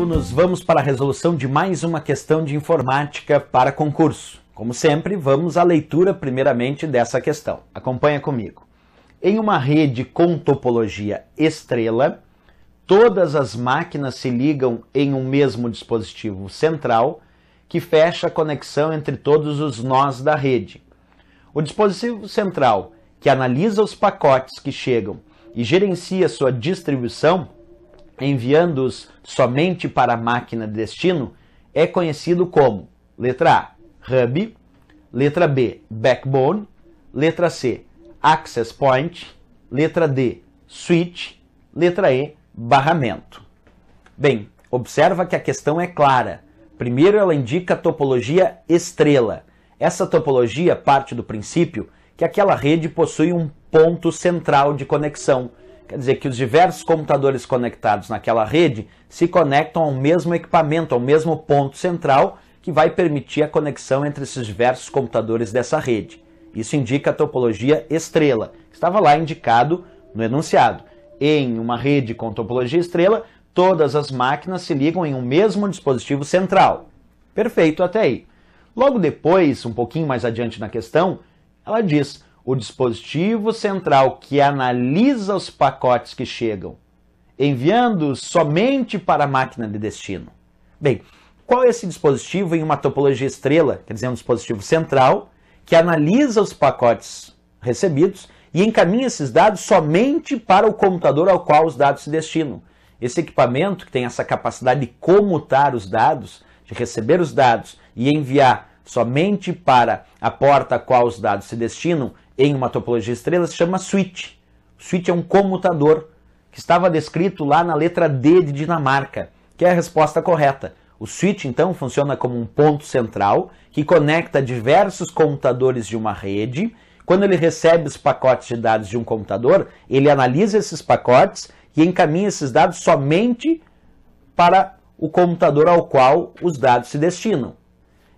alunos, vamos para a resolução de mais uma questão de informática para concurso. Como sempre, vamos à leitura primeiramente dessa questão. Acompanha comigo. Em uma rede com topologia estrela, todas as máquinas se ligam em um mesmo dispositivo central que fecha a conexão entre todos os nós da rede. O dispositivo central, que analisa os pacotes que chegam e gerencia sua distribuição, enviando-os somente para a máquina de destino, é conhecido como letra A, Hub, letra B, Backbone, letra C, Access Point, letra D, Switch, letra E, barramento. Bem, observa que a questão é clara. Primeiro ela indica a topologia estrela. Essa topologia parte do princípio que aquela rede possui um ponto central de conexão, Quer dizer que os diversos computadores conectados naquela rede se conectam ao mesmo equipamento, ao mesmo ponto central, que vai permitir a conexão entre esses diversos computadores dessa rede. Isso indica a topologia estrela, que estava lá indicado no enunciado. Em uma rede com topologia estrela, todas as máquinas se ligam em um mesmo dispositivo central. Perfeito até aí. Logo depois, um pouquinho mais adiante na questão, ela diz: o dispositivo central que analisa os pacotes que chegam, enviando-os somente para a máquina de destino. Bem, qual é esse dispositivo em uma topologia estrela, quer dizer, um dispositivo central que analisa os pacotes recebidos e encaminha esses dados somente para o computador ao qual os dados se destinam. Esse equipamento que tem essa capacidade de comutar os dados, de receber os dados e enviar somente para a porta a qual os dados se destinam, em uma topologia de estrelas, chama switch. switch é um comutador que estava descrito lá na letra D de Dinamarca, que é a resposta correta. O switch, então, funciona como um ponto central que conecta diversos computadores de uma rede. Quando ele recebe os pacotes de dados de um computador, ele analisa esses pacotes e encaminha esses dados somente para o computador ao qual os dados se destinam.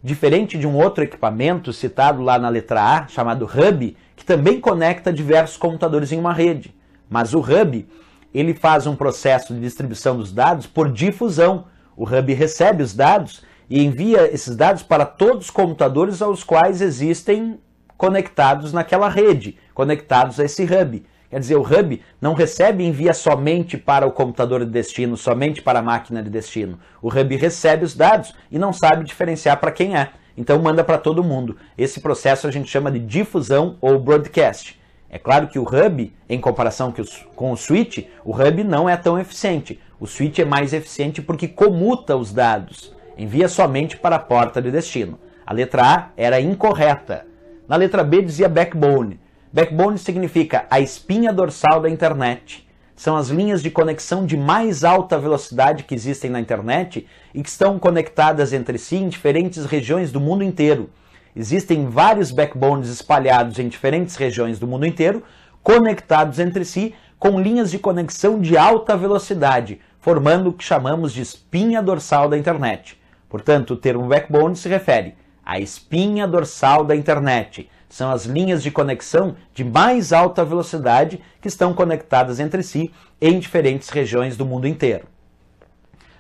Diferente de um outro equipamento citado lá na letra A, chamado hub, que também conecta diversos computadores em uma rede. Mas o hub, ele faz um processo de distribuição dos dados por difusão. O hub recebe os dados e envia esses dados para todos os computadores aos quais existem conectados naquela rede, conectados a esse hub. Quer dizer, o hub não recebe e envia somente para o computador de destino, somente para a máquina de destino. O hub recebe os dados e não sabe diferenciar para quem é. Então manda para todo mundo. Esse processo a gente chama de difusão ou broadcast. É claro que o Hub, em comparação com o Switch, o Hub não é tão eficiente. O Switch é mais eficiente porque comuta os dados, envia somente para a porta de destino. A letra A era incorreta. Na letra B dizia backbone. Backbone significa a espinha dorsal da internet são as linhas de conexão de mais alta velocidade que existem na internet e que estão conectadas entre si em diferentes regiões do mundo inteiro. Existem vários backbones espalhados em diferentes regiões do mundo inteiro, conectados entre si com linhas de conexão de alta velocidade, formando o que chamamos de espinha dorsal da internet. Portanto, o termo backbone se refere à espinha dorsal da internet são as linhas de conexão de mais alta velocidade que estão conectadas entre si em diferentes regiões do mundo inteiro.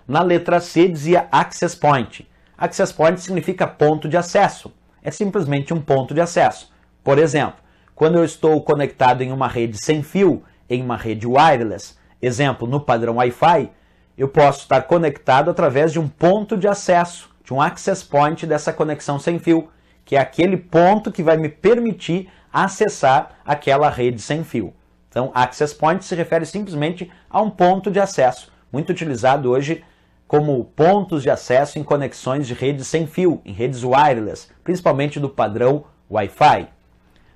Na letra C dizia Access Point. Access Point significa ponto de acesso. É simplesmente um ponto de acesso. Por exemplo, quando eu estou conectado em uma rede sem fio, em uma rede wireless, exemplo, no padrão Wi-Fi, eu posso estar conectado através de um ponto de acesso, de um access point dessa conexão sem fio, que é aquele ponto que vai me permitir acessar aquela rede sem fio. Então, access point se refere simplesmente a um ponto de acesso, muito utilizado hoje como pontos de acesso em conexões de redes sem fio, em redes wireless, principalmente do padrão Wi-Fi.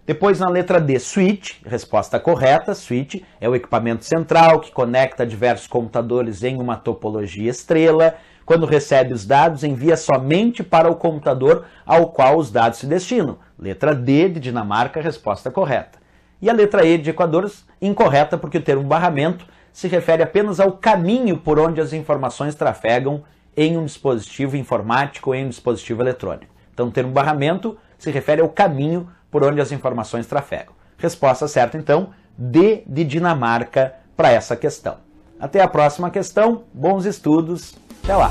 Depois, na letra D, switch, resposta correta, switch é o equipamento central que conecta diversos computadores em uma topologia estrela. Quando recebe os dados, envia somente para o computador ao qual os dados se destinam. Letra D de Dinamarca, resposta correta. E a letra E de Equador, incorreta, porque o termo barramento se refere apenas ao caminho por onde as informações trafegam em um dispositivo informático ou em um dispositivo eletrônico. Então, o termo barramento se refere ao caminho por onde as informações trafegam. Resposta certa, então, D de Dinamarca para essa questão. Até a próxima questão, bons estudos, até lá!